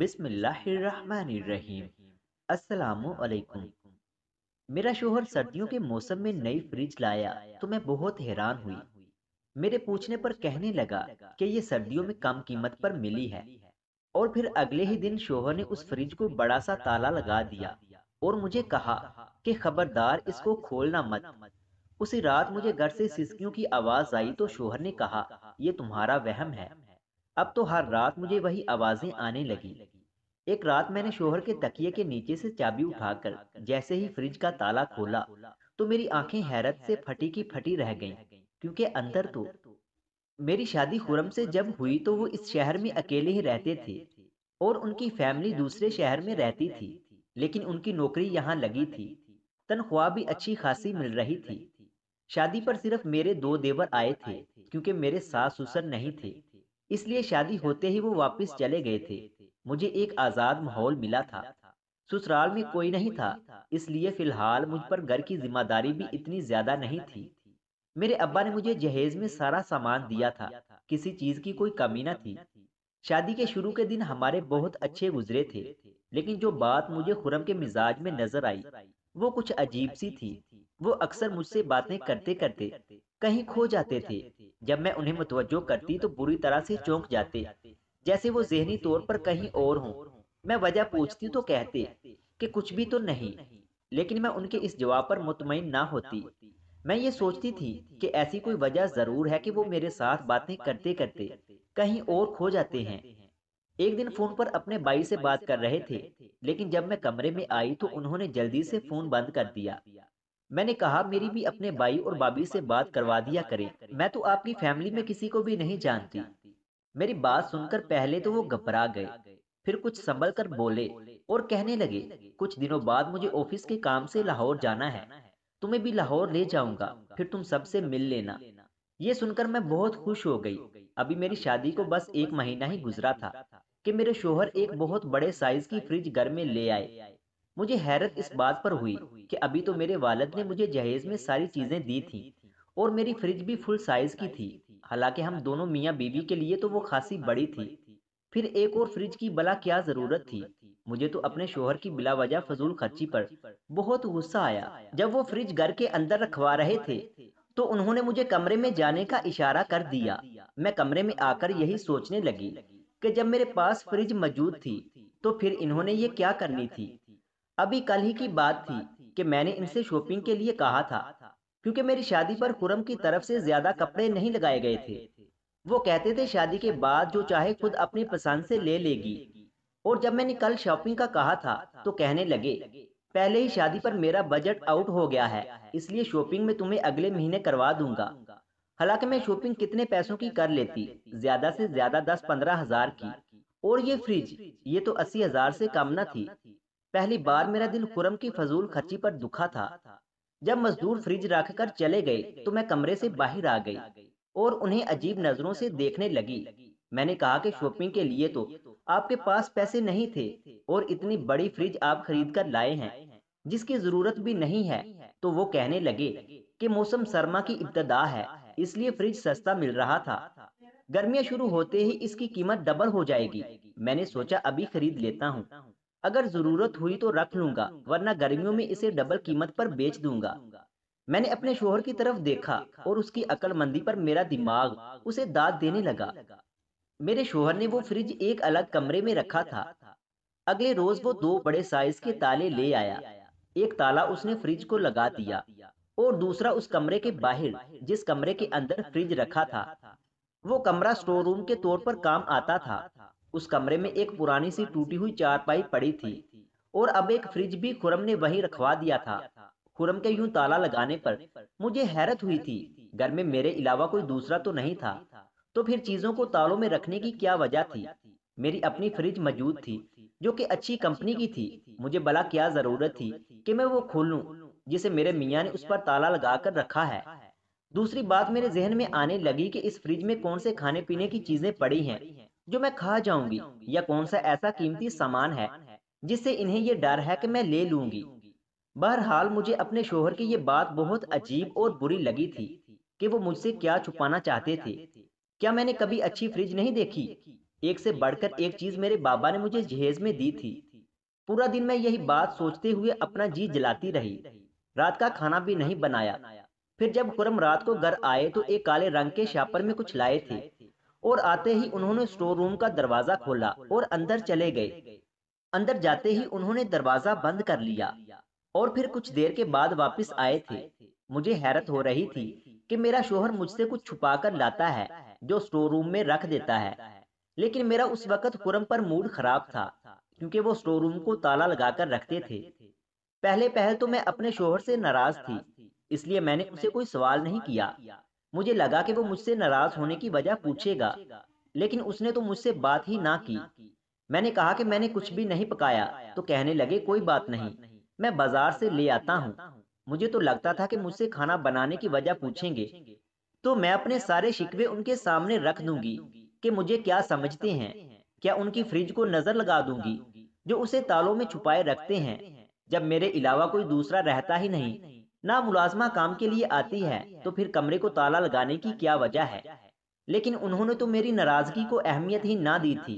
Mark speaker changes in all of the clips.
Speaker 1: बिसमीम मेरा शोहर सर्दियों के मौसम में नई फ्रिज लाया तो मैं बहुत हैरान हुई मेरे पूछने पर कहने लगा कि ये सर्दियों में कम कीमत पर मिली है और फिर अगले ही दिन शोहर ने उस फ्रिज को बड़ा सा ताला लगा दिया और मुझे कहा कि खबरदार इसको खोलना मत उसी रात मुझे घर से सिसकियों की आवाज़ आई तो शोहर ने कहा यह तुम्हारा वहम है अब तो हर रात मुझे वही आवाज़ें आने लगी एक रात मैंने शोहर के तकिए के नीचे से चाबी उठाकर जैसे ही फ्रिज का ताला खोला तो मेरी आंखें हैरत से फटी की फटी रह गईं क्योंकि अंदर तो मेरी शादी खुरम से जब हुई तो वो इस शहर में अकेले ही रहते थे और उनकी फैमिली दूसरे शहर में रहती थी लेकिन उनकी नौकरी यहाँ लगी थी तनख्वाह भी अच्छी खासी मिल रही थी शादी पर सिर्फ मेरे दो देवर आए थे क्योंकि मेरे सास ससुर नहीं थे इसलिए शादी होते ही वो वापस चले गए थे मुझे एक आज़ाद माहौल मिला था ससुराल में कोई नहीं था इसलिए फिलहाल मुझ पर घर की जिम्मेदारी भी इतनी ज्यादा नहीं थी मेरे अब्बा ने मुझे जहेज में सारा सामान दिया था किसी चीज की कोई कमी न थी शादी के शुरू के दिन हमारे बहुत अच्छे गुजरे थे लेकिन जो बात मुझे खुरम के मिजाज में नजर आई वो कुछ अजीब सी थी वो अक्सर मुझसे बातें करते करते कहीं खो जाते थे जब मैं उन्हें मुतवजो करती तो बुरी तरह से चौंक जाते जैसे वो जहनी तौर पर कहीं और हों मैं वजह पूछती तो कहते कि कुछ भी तो नहीं लेकिन मैं उनके इस जवाब पर मुतमिन ना होती मैं ये सोचती थी कि ऐसी कोई वजह ज़रूर है कि वो मेरे साथ बातें करते करते कहीं और खो जाते हैं एक दिन फ़ोन पर अपने भाई से बात कर रहे थे लेकिन जब मैं कमरे में आई तो उन्होंने जल्दी से फ़ोन बंद कर दिया मैंने कहा मेरी भी अपने भाई और भाभी से बात करवा दिया करें मैं तो, तो आपकी फैमिली में किसी को भी नहीं जानती मेरी बात सुनकर पहले तो, तो वो घबरा गए फिर कुछ संभल कर बोले और कहने लगे कुछ दिनों बाद मुझे ऑफिस के काम से लाहौर जाना है तुम्हें भी लाहौर ले जाऊंगा फिर तुम सबसे मिल लेना ये सुनकर मैं बहुत खुश हो गई अभी मेरी शादी को बस एक महीना ही गुजरा था कि मेरे शोहर एक बहुत बड़े साइज की फ्रिज घर में ले आए मुझे हैरत इस बात पर हुई कि अभी तो मेरे वालद ने मुझे जहेज में सारी चीज़ें दी थी और मेरी फ्रिज भी फुल साइज़ की थी हालांकि हम दोनों मियाँ बीबी के लिए तो वो खासी बड़ी थी फिर एक और फ्रिज की बला क्या ज़रूरत थी मुझे तो अपने शोहर की वजह फजूल खर्ची पर बहुत गुस्सा आया जब वो फ्रिज घर के अंदर रखवा रहे थे तो उन्होंने मुझे कमरे में जाने का इशारा कर दिया मैं कमरे में आकर यही सोचने लगी कि जब मेरे पास फ्रिज मौजूद थी तो फिर इन्होंने ये क्या करनी थी अभी कल ही की बात थी कि मैंने इनसे शॉपिंग के लिए कहा था क्योंकि मेरी शादी पर खुरम की तरफ से ज्यादा कपड़े नहीं लगाए गए थे वो कहते थे शादी के बाद जो चाहे खुद अपनी पसंद से ले लेगी और जब मैंने कल शॉपिंग का कहा था तो कहने लगे पहले ही शादी पर मेरा बजट आउट हो गया है इसलिए शॉपिंग में तुम्हें अगले महीने करवा दूंगा हालांकि मैं शॉपिंग कितने पैसों की कर लेती ज्यादा से ज्यादा दस पंद्रह हजार की और ये फ्रिज ये तो अस्सी हजार से कम न थी पहली बार मेरा दिल खुरम की फजूल खर्ची पर दुखा था जब मजदूर फ्रिज रखकर चले गए तो मैं कमरे से बाहर आ गई और उन्हें अजीब नजरों से देखने लगी मैंने कहा कि शॉपिंग के लिए तो आपके पास पैसे नहीं थे और इतनी बड़ी फ्रिज आप खरीद कर लाए हैं जिसकी जरूरत भी नहीं है तो वो कहने लगे कि मौसम सरमा की इब्तदा है इसलिए फ्रिज सस्ता मिल रहा था गर्मियाँ शुरू होते ही इसकी कीमत डबल हो जाएगी मैंने सोचा अभी खरीद लेता हूँ अगर जरूरत हुई तो रख लूंगा वरना गर्मियों में इसे डबल कीमत पर बेच दूंगा मैंने अपने शोहर की तरफ देखा और उसकी अकलमंदी पर मेरा दिमाग उसे दाद देने लगा मेरे शोहर ने वो फ्रिज एक अलग कमरे में रखा था अगले रोज वो दो बड़े साइज के ताले ले आया एक ताला उसने फ्रिज को लगा दिया और दूसरा उस कमरे के बाहर जिस कमरे के अंदर फ्रिज रखा था वो कमरा स्टोर रूम के तौर पर काम आता था उस कमरे में एक पुरानी सी टूटी हुई चारपाई पड़ी थी और अब एक फ्रिज भी खुरम ने वहीं रखवा दिया था खुरम के यूं ताला लगाने पर मुझे हैरत हुई थी घर में मेरे अलावा कोई दूसरा तो नहीं था तो फिर चीजों को तालों में रखने की क्या वजह थी मेरी अपनी फ्रिज मौजूद थी जो कि अच्छी कंपनी की थी मुझे भला क्या जरूरत थी कि मैं वो खोलूं जिसे मेरे मियाँ ने उस पर ताला लगा कर रखा है दूसरी बात मेरे जहन में आने लगी कि इस फ्रिज में कौन से खाने पीने की चीजें पड़ी हैं जो मैं खा जाऊंगी या कौन सा ऐसा कीमती सामान है जिससे इन्हें ये डर है कि मैं ले लूंगी बहरहाल मुझे अपने शोहर की ये बात बहुत अजीब और बुरी लगी थी कि वो मुझसे क्या छुपाना चाहते थे क्या मैंने कभी अच्छी फ्रिज नहीं देखी एक से बढ़कर एक चीज मेरे बाबा ने मुझे जहेज में दी थी पूरा दिन मैं यही बात सोचते हुए अपना जी जलाती रही रात का खाना भी नहीं बनाया फिर जब कुरम रात को घर आए तो एक काले रंग के शापर में कुछ लाए थे और आते ही उन्होंने स्टोर रूम का दरवाजा खोला और अंदर चले गए अंदर जाते ही उन्होंने दरवाजा बंद कर लिया और फिर कुछ देर के बाद वापस आए थे मुझे हैरत हो रही थी कि मेरा शोहर मुझसे कुछ छुपा कर लाता है जो स्टोर रूम में रख देता है लेकिन मेरा उस वक्त कुरम पर मूड खराब था क्योंकि वो स्टोर रूम को ताला लगाकर रखते थे पहले पहल तो मैं अपने शोहर से नाराज थी इसलिए मैंने उसे कोई सवाल नहीं किया मुझे लगा कि वो मुझसे नाराज होने की वजह पूछेगा लेकिन उसने तो मुझसे बात ही ना की मैंने कहा कि मैंने कुछ भी नहीं पकाया तो कहने लगे कोई बात नहीं मैं बाजार से ले आता हूँ मुझे तो लगता था कि मुझसे खाना बनाने की वजह पूछेंगे तो मैं अपने सारे शिकवे उनके सामने रख दूंगी कि मुझे क्या समझते हैं क्या उनकी फ्रिज को नजर लगा दूंगी जो उसे तालों में छुपाए रखते हैं जब मेरे अलावा कोई दूसरा रहता ही नहीं ना मुलाजमा काम के लिए आती है तो फिर कमरे को ताला लगाने की क्या वजह है लेकिन उन्होंने तो मेरी नाराजगी को अहमियत ही ना दी थी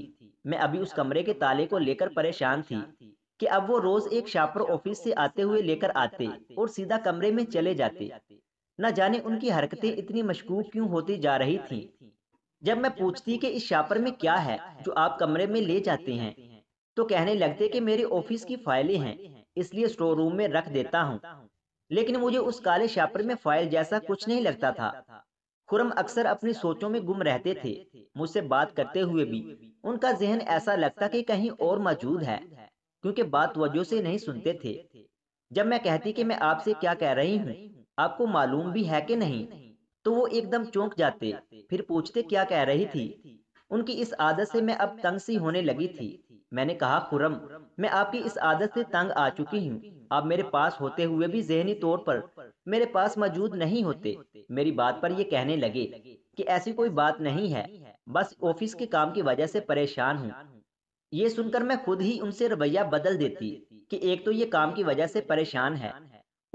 Speaker 1: मैं अभी उस कमरे के ताले को लेकर परेशान थी कि अब वो रोज एक शापर ऑफिस से आते हुए लेकर आते और सीधा कमरे में चले जाते न जाने उनकी हरकतें इतनी मशकूक क्यों होती जा रही थी जब मैं पूछती कि इस शापर में क्या है जो आप कमरे में ले जाते हैं तो कहने लगते कि मेरे ऑफिस की फाइलें हैं इसलिए स्टोर रूम में रख देता हूँ लेकिन मुझे उस काले शापर में फाइल जैसा कुछ नहीं लगता था खुरम अक्सर अपनी सोचों में गुम रहते थे मुझसे बात करते हुए भी उनका जहन ऐसा लगता कि कहीं और मौजूद है क्योंकि बात वजह से नहीं सुनते थे जब मैं कहती कि मैं आपसे क्या कह रही हूँ आपको मालूम भी है कि नहीं तो वो एकदम चौंक जाते फिर पूछते क्या कह रही थी उनकी इस आदत से मैं अब तंग सी होने लगी थी मैंने कहा खुरम मैं आपकी इस आदत से तंग आ चुकी हूँ आप मेरे पास होते हुए भी जहनी तौर पर मेरे पास मौजूद नहीं होते मेरी बात पर ये कहने लगे कि ऐसी कोई बात नहीं है बस ऑफिस के काम की वजह से परेशान हूँ ये सुनकर मैं खुद ही उनसे रवैया बदल देती कि एक तो ये काम की वजह से परेशान है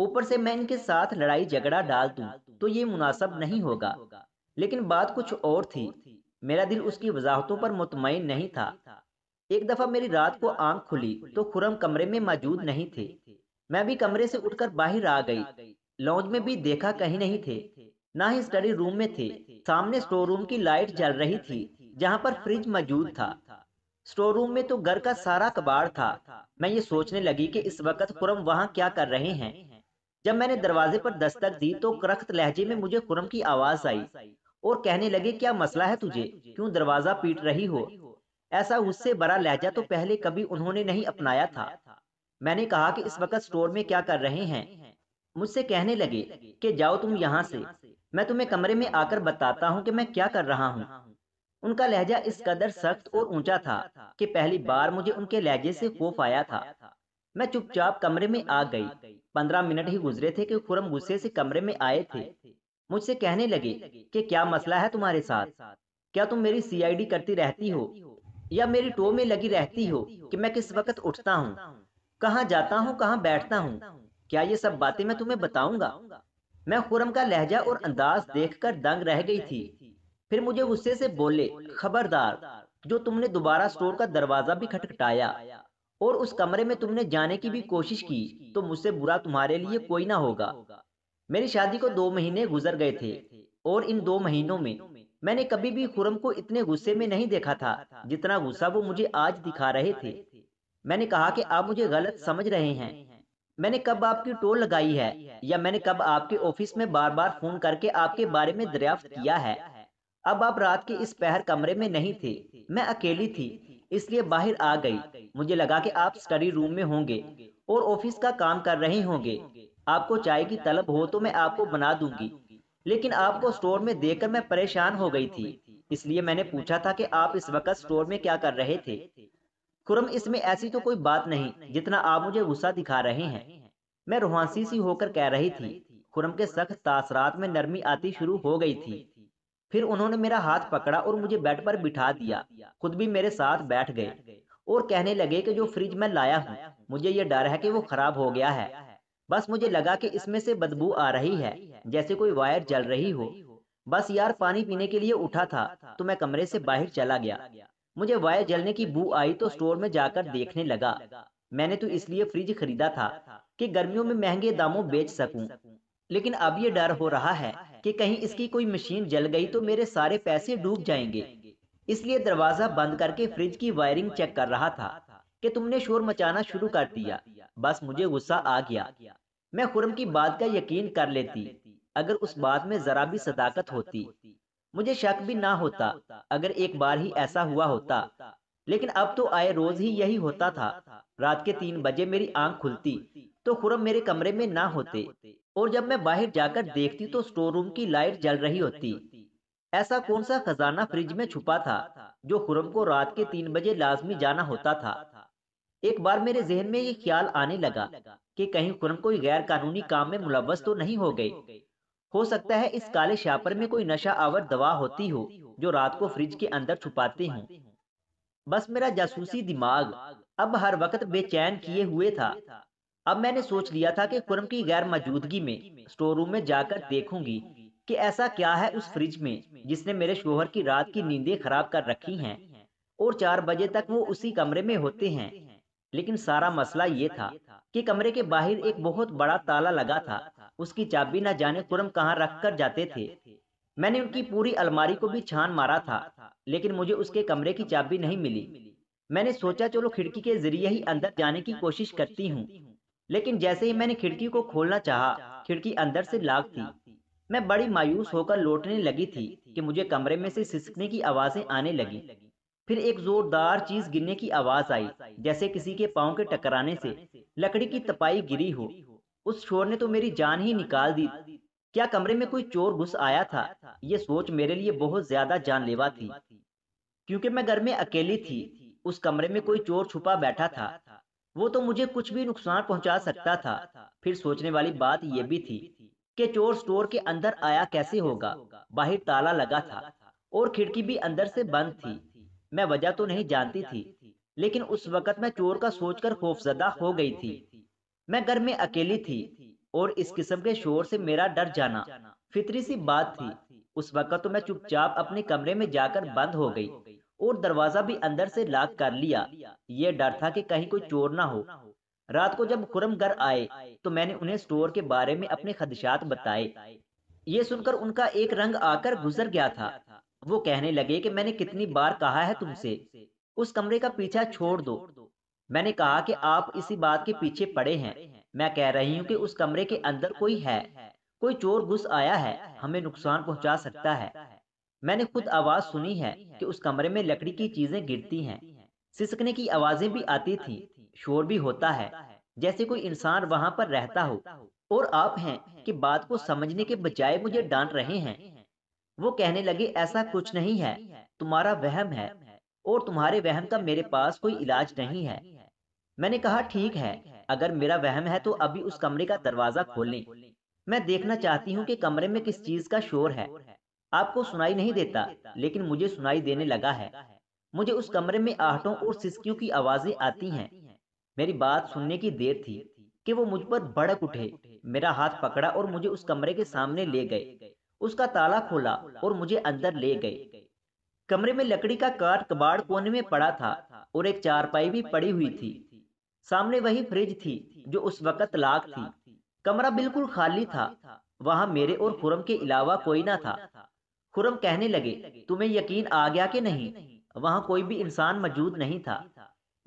Speaker 1: ऊपर से मैं इनके साथ लड़ाई झगड़ा डाल दू तो ये मुनासब नहीं होगा लेकिन बात कुछ और थी मेरा दिल उसकी वजाहतों पर मुतमिन नहीं था एक दफा मेरी रात को आंख खुली तो खुरम कमरे में मौजूद नहीं थे मैं भी कमरे से उठकर बाहर आ गई लॉन्ज में भी देखा कहीं नहीं थे ना ही स्टडी रूम में थे सामने स्टोर रूम की लाइट जल रही थी जहाँ पर फ्रिज मौजूद था स्टोर रूम में तो घर का सारा कबाड़ था मैं ये सोचने लगी कि इस वक्त खुरम वहाँ क्या कर रहे हैं जब मैंने दरवाजे पर दस्तक दी तो करख्त लहजे में मुझे खुरम की आवाज आई और कहने लगे क्या मसला है तुझे क्यों दरवाजा पीट रही हो ऐसा उससे बड़ा लहजा तो पहले कभी उन्होंने नहीं अपनाया था मैंने कहा कि इस वक्त स्टोर में क्या कर रहे हैं मुझसे कहने लगे कि जाओ तुम यहाँ से मैं तुम्हें कमरे में आकर बताता हूँ कि मैं क्या कर रहा हूँ उनका लहजा इस कदर सख्त और ऊंचा था कि पहली बार मुझे उनके लहजे से खौफ आया था मैं चुपचाप कमरे में आ गई पंद्रह मिनट ही गुजरे थे कि खुरम गुस्से से कमरे में आए थे मुझसे कहने लगे कि क्या मसला है तुम्हारे साथ क्या तुम मेरी सीआईडी करती रहती हो या मेरी टो में लगी रहती हो कि मैं किस वक्त उठता हूँ कहाँ जाता हूँ कहाँ बैठता हूँ क्या ये सब बातें मैं तुम्हें बताऊंगा मैं खुरम का लहजा और अंदाज देखकर दंग रह गई थी फिर मुझे गुस्से से बोले खबरदार जो तुमने दोबारा स्टोर का दरवाजा भी खटखटाया और उस कमरे में तुमने जाने की भी कोशिश की तो मुझसे बुरा तुम्हारे लिए कोई ना होगा मेरी शादी को दो महीने गुजर गए थे और इन दो महीनों में मैंने कभी भी खुरम को इतने गुस्से में नहीं देखा था जितना गुस्सा वो मुझे आज दिखा रहे थे मैंने कहा कि आप मुझे गलत समझ रहे हैं मैंने कब आपकी टोल लगाई है या मैंने कब आपके ऑफिस में बार बार फोन करके आपके बारे में दरियाफ्त किया है अब आप रात के इस पहर कमरे में नहीं थे मैं अकेली थी इसलिए बाहर आ गई मुझे लगा कि आप स्टडी रूम में होंगे और ऑफिस का काम कर रहे होंगे आपको चाय की तलब हो तो मैं आपको बना दूंगी लेकिन आपको स्टोर में देखकर मैं परेशान हो गई थी इसलिए मैंने पूछा था कि आप इस वक्त स्टोर में क्या कर रहे थे खुरम इसमें ऐसी तो कोई बात नहीं जितना आप मुझे गुस्सा दिखा रहे हैं मैं रोहानसी सी होकर कह रही थी खुरम के सख्त तासरात में नरमी आती शुरू हो गई थी फिर उन्होंने मेरा हाथ पकड़ा और मुझे बेड पर बिठा दिया खुद भी मेरे साथ बैठ गए और कहने लगे कि जो फ्रिज में लाया हूँ मुझे ये डर है कि वो खराब हो गया है बस मुझे लगा कि इसमें से बदबू आ रही है जैसे कोई वायर जल रही हो बस यार पानी पीने के लिए उठा था तो मैं कमरे से बाहर चला गया मुझे वायर जलने की बू आई तो स्टोर में जाकर देखने लगा मैंने तो इसलिए फ्रिज खरीदा था कि गर्मियों में महंगे दामों बेच सकूं। लेकिन अब ये डर हो रहा है कि कहीं इसकी कोई मशीन जल गई तो मेरे सारे पैसे डूब जाएंगे इसलिए दरवाजा बंद करके फ्रिज की वायरिंग चेक कर रहा था कि तुमने शोर मचाना शुरू कर दिया बस मुझे गुस्सा आ गया मैं खुरम की बात का यकीन कर लेती अगर उस बात में जरा भी सदाकत होती मुझे शक भी ना होता अगर एक बार ही ऐसा हुआ होता लेकिन अब तो आए रोज ही यही होता था रात के तीन बजे मेरी आंख खुलती तो खुरम मेरे कमरे में ना होते और जब मैं बाहर जाकर देखती तो स्टोर रूम की लाइट जल रही होती ऐसा कौन सा खजाना फ्रिज में छुपा था जो खुरम को रात के तीन बजे लाजमी जाना होता था एक बार मेरे जहन में ये ख्याल आने लगा कि कहीं खुरम कोई गैर कानूनी काम में मुलवस तो नहीं हो गई हो सकता है इस काले शापर में कोई नशा आवर दवा होती हो जो रात को फ्रिज के अंदर छुपाते हूँ बस मेरा जासूसी दिमाग अब हर वक्त बेचैन किए हुए था अब मैंने सोच लिया था कि कुरम की गैर मौजूदगी में स्टोर रूम में जाकर देखूंगी कि ऐसा क्या है उस फ्रिज में जिसने मेरे शोहर की रात की नींदें खराब कर रखी हैं और चार बजे तक वो उसी कमरे में होते हैं लेकिन सारा मसला ये था कि कमरे के बाहर एक बहुत बड़ा ताला लगा था उसकी चाबी न जाने कुरम कहाँ रख कर जाते थे मैंने उनकी पूरी अलमारी को भी छान मारा था लेकिन मुझे उसके कमरे की चाबी नहीं मिली मैंने सोचा चलो खिड़की के जरिए ही अंदर जाने की कोशिश करती हूँ लेकिन जैसे ही मैंने खिड़की को खोलना चाहा, खिड़की अंदर से लाग थी मैं बड़ी मायूस होकर लौटने लगी थी कि मुझे कमरे में से सिसकने की आवाजें आने लगी फिर एक जोरदार चीज गिरने की आवाज आई जैसे किसी के पाँव के टकराने से लकड़ी की तपाई गिरी हो उस शोर ने तो मेरी जान ही निकाल दी क्या कमरे में कोई चोर घुस आया था ये सोच मेरे लिए बहुत ज्यादा जानलेवा थी क्योंकि मैं घर में अकेली थी उस कमरे में कोई चोर छुपा बैठा था वो तो मुझे कुछ भी नुकसान पहुंचा सकता था फिर सोचने वाली बात यह भी थी कि चोर स्टोर के अंदर आया कैसे होगा बाहर ताला लगा था और खिड़की भी अंदर से बंद थी मैं वजह तो नहीं जानती थी लेकिन उस वक्त मैं चोर का सोचकर खौफजदा हो गई थी मैं घर में अकेली थी और इस किस्म के शोर से मेरा डर जाना फितरी सी बात थी उस वक्त तो मैं चुपचाप अपने कमरे में जाकर बंद हो गई और दरवाजा भी अंदर से लाक कर लिया ये डर था कि कहीं कोई चोर ना हो रात को जब खुरम घर आए तो मैंने उन्हें स्टोर के बारे में अपने खदशात बताए ये सुनकर उनका एक रंग आकर गुजर गया था वो कहने लगे कि मैंने कितनी बार कहा है तुमसे उस कमरे का पीछा छोड़ दो मैंने कहा कि आप इसी बात के पीछे पड़े हैं मैं कह रही हूँ कि उस कमरे के अंदर कोई है कोई चोर घुस आया है हमें नुकसान पहुँचा सकता है मैंने खुद आवाज सुनी है कि उस कमरे में लकड़ी की चीजें गिरती हैं सिसकने की आवाजें भी आती थी शोर भी होता है जैसे कोई इंसान वहाँ पर रहता हो और आप हैं कि बात को समझने के बजाय मुझे डांट रहे हैं वो कहने लगे ऐसा कुछ नहीं है तुम्हारा वहम है और तुम्हारे वहम का मेरे पास कोई इलाज नहीं है मैंने कहा ठीक है अगर मेरा वहम है तो अभी उस कमरे का दरवाजा खोल मैं देखना चाहती हूँ कि कमरे में किस चीज का शोर है आपको सुनाई नहीं देता लेकिन मुझे सुनाई देने लगा है मुझे उस कमरे में आहटों और सिस्कियों की आवाजें आती हैं मेरी बात सुनने की देर थी कि वो मुझ पर भड़क उठे मेरा हाथ पकड़ा और मुझे उस कमरे के सामने ले गए उसका ताला खोला और मुझे अंदर ले गए कमरे में लकड़ी का काट कबाड़ कोने में पड़ा था और एक चारपाई भी पड़ी हुई थी सामने वही फ्रिज थी जो उस वक्त लाख थी कमरा बिल्कुल खाली था वहां मेरे और खुरम के अलावा कोई ना था खुरम कहने लगे तुम्हें यकीन आ गया कि नहीं वहां कोई भी इंसान मौजूद नहीं था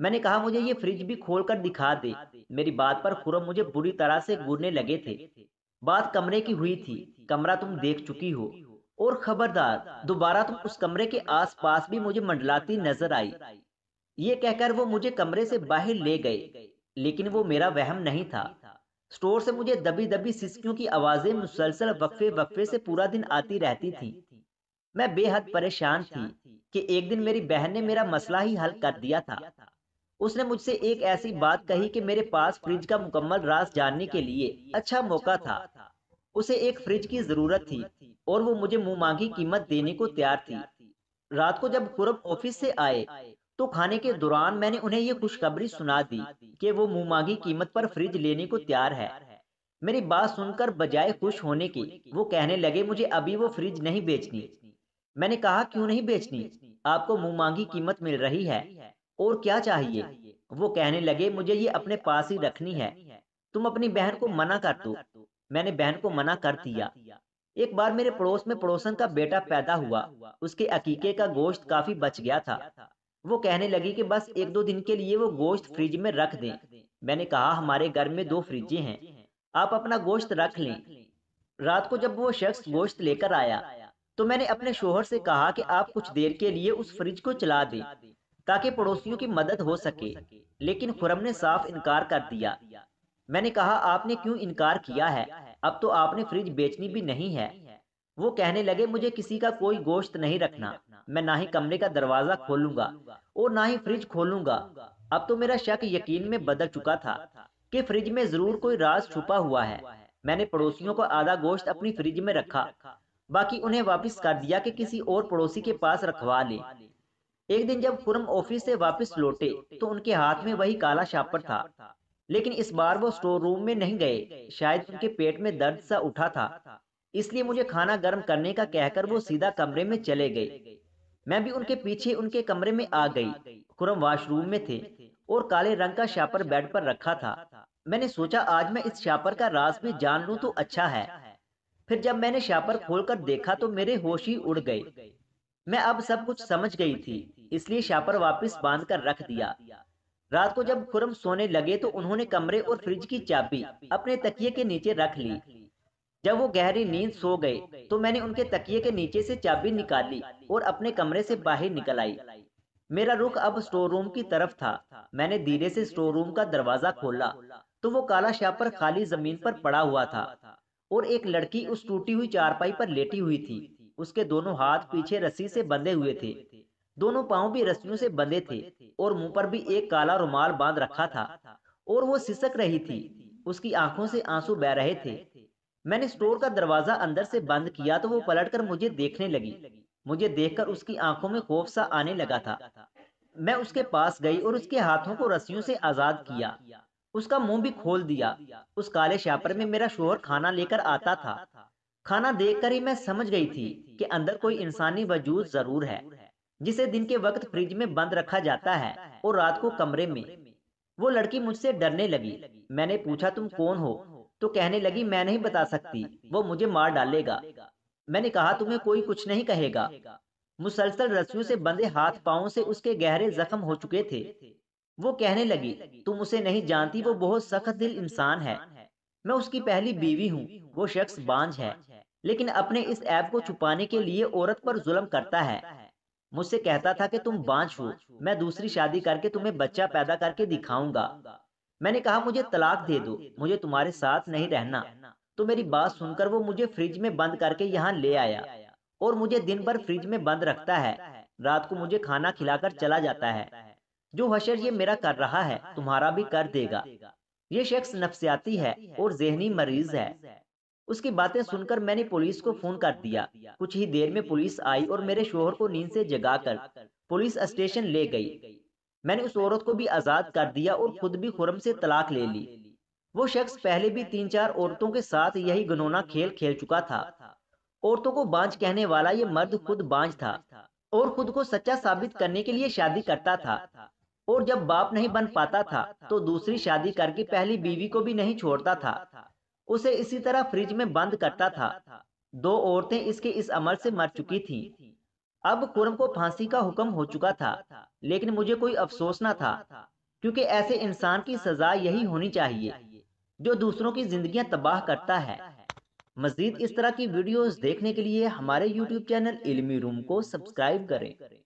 Speaker 1: मैंने कहा मुझे ये फ्रिज भी खोलकर दिखा दे मेरी बात पर खुरम मुझे बुरी तरह से घूरने लगे थे बात कमरे की हुई थी कमरा तुम देख चुकी हो और खबरदार दोबारा तुम उस कमरे के आसपास भी मुझे मंडलाती नजर आई ये कहकर वो मुझे कमरे से बाहर ले गए लेकिन वो मेरा वहम नहीं था स्टोर से मुझे दबी दबी सिस्कियों की आवाजें मुसलसल वक्फे वक्फे से पूरा दिन आती रहती थी मैं बेहद परेशान थी कि एक दिन मेरी बहन ने मेरा मसला ही हल कर दिया था उसने मुझसे एक ऐसी बात कही कि मेरे पास फ्रिज का मुकम्मल राज जानने के लिए अच्छा, अच्छा मौका था उसे एक फ्रिज की जरूरत थी और वो मुझे मुंह मांगी कीमत देने को तैयार थी रात को जब खुरम ऑफिस से आए तो, तो खाने के दौरान मैंने उन्हें ये खुशखबरी सुना दी कि वो मुंह मांगी कीमत पर फ्रिज लेने को तैयार है मेरी बात सुनकर बजाय खुश होने की वो कहने लगे मुझे अभी वो फ्रिज नहीं बेचनी मैंने कहा क्यों नहीं बेचनी आपको मुंह मांगी कीमत मिल रही है और क्या चाहिए वो कहने लगे मुझे ये अपने पास ही रखनी है तुम अपनी बहन को मना कर दो मैंने बहन को मना कर दिया एक बार मेरे पड़ोस में पड़ोसन का बेटा पैदा हुआ उसके अकीके का गोश्त काफी बच गया था वो कहने लगी कि बस एक दो दिन के लिए वो गोश्त फ्रिज में रख दें मैंने कहा हमारे घर में दो फ्रिजे हैं आप अपना गोश्त रख लें रात को जब वो शख्स गोश्त लेकर आया तो, तो मैंने अपने शोहर से कहा कि आप कुछ देर के लिए उस फ्रिज को चला दें ताकि पड़ोसियों की मदद हो सके लेकिन खुरम ने साफ इनकार कर दिया मैंने कहा आपने क्यों इनकार किया है अब तो आपने फ्रिज बेचनी भी नहीं है वो कहने लगे मुझे किसी का कोई गोश्त नहीं रखना मैं ना ही कमरे का दरवाजा खोलूंगा और ना ही फ्रिज खोलूंगा अब तो मेरा शक यकीन में बदल चुका था कि फ्रिज में जरूर कोई राज छुपा हुआ है मैंने पड़ोसियों को आधा गोश्त अपनी फ्रिज में रखा बाकी उन्हें वापस कर दिया कि किसी और पड़ोसी के पास रखवा ले एक दिन जब खुरम ऑफिस से वापस लौटे तो उनके हाथ में वही काला शापर था लेकिन इस बार वो स्टोर रूम में नहीं गए शायद उनके पेट में दर्द सा उठा था इसलिए मुझे खाना गर्म करने का कहकर वो सीधा कमरे में चले गए मैं भी उनके पीछे उनके कमरे में आ गई खुरम वॉशरूम में थे और काले रंग का शापर बेड पर रखा था मैंने सोचा आज मैं इस शापर का राज भी जान लू तो अच्छा है फिर जब मैंने शापर खोलकर देखा तो मेरे होश ही उड़ गए मैं अब सब कुछ समझ गई थी इसलिए शापर वापस बांध कर रख दिया रात को जब खुरम सोने लगे तो उन्होंने कमरे और फ्रिज की चाबी अपने तकिए के नीचे रख ली जब वो गहरी नींद सो गए तो मैंने उनके तकिए के नीचे से चाबी निकाली और अपने कमरे से बाहर निकल आई मेरा रुख अब स्टोर रूम की तरफ था मैंने धीरे से स्टोर रूम का दरवाजा खोला तो वो काला शापर खाली जमीन पर पड़ा हुआ था और एक लड़की उस टूटी हुई चारपाई पर लेटी हुई थी उसके दोनों हाथ पीछे रस्सी से बंधे हुए थे दोनों पाँव भी रस्सियों से बंधे थे और मुंह पर भी एक काला रुमाल बांध रखा था और वो सिसक रही थी उसकी आंखों से आंसू बह रहे थे मैंने स्टोर का दरवाजा अंदर से बंद किया तो वो पलटकर मुझे देखने लगी मुझे देखकर उसकी आंखों में खौफ सा आने लगा था मैं उसके पास गई और उसके हाथों को रस्सियों से आजाद किया उसका मुंह भी खोल दिया उस काले शापर में मेरा शोहर खाना लेकर आता था खाना देखकर ही मैं समझ गई थी कि अंदर कोई इंसानी वजूद जरूर है जिसे दिन के वक्त फ्रिज में बंद रखा जाता है और रात को कमरे में वो लड़की मुझसे डरने लगी मैंने पूछा तुम कौन हो तो कहने लगी मैं नहीं बता सकती वो मुझे मार डालेगा मैंने कहा तुम्हें कोई कुछ नहीं कहेगा मुसलसल रस्सियों से बंधे हाथ पाओ से उसके गहरे जख्म हो चुके थे वो कहने लगी तुम उसे नहीं जानती वो बहुत सख्त दिल इंसान है मैं उसकी पहली बीवी हूँ वो शख्स बांझ है लेकिन अपने इस ऐप को छुपाने के लिए औरत पर जुल्म करता है मुझसे कहता था कि तुम बांझ हो मैं दूसरी शादी करके तुम्हें बच्चा पैदा करके दिखाऊंगा मैंने कहा मुझे तलाक दे दो मुझे तुम्हारे साथ नहीं रहना तो मेरी बात सुनकर वो मुझे फ्रिज में बंद करके यहाँ ले आया और मुझे दिन भर फ्रिज में बंद रखता है रात को मुझे खाना खिलाकर चला जाता है जो हशर ये मेरा कर रहा है तुम्हारा भी कर देगा ये शख्स नफसियाती है और जहनी मरीज है उसकी बातें सुनकर मैंने पुलिस को फोन कर दिया कुछ ही देर में पुलिस आई और मेरे शोहर को नींद से जगाकर पुलिस स्टेशन ले गई मैंने उस औरत को भी आज़ाद कर दिया और खुद भी खुरम से तलाक ले ली वो शख्स पहले भी तीन चार औरतों के साथ यही गनौना खेल खेल चुका था औरतों को बांझ कहने वाला ये मर्द खुद बांझ था और खुद को सच्चा साबित करने के लिए शादी करता था और जब बाप नहीं बन पाता था तो दूसरी शादी करके पहली बीवी को भी नहीं छोड़ता था उसे इसी तरह फ्रिज में बंद करता था दो औरतें इसके इस अमल से मर चुकी थीं। अब कुरम को फांसी का हुक्म हो चुका था लेकिन मुझे कोई अफसोस ना था क्योंकि ऐसे इंसान की सजा यही होनी चाहिए जो दूसरों की जिंदगी तबाह करता है मजीद इस तरह की वीडियोस देखने के लिए हमारे यूट्यूब चैनल इल्मी रूम को सब्सक्राइब करें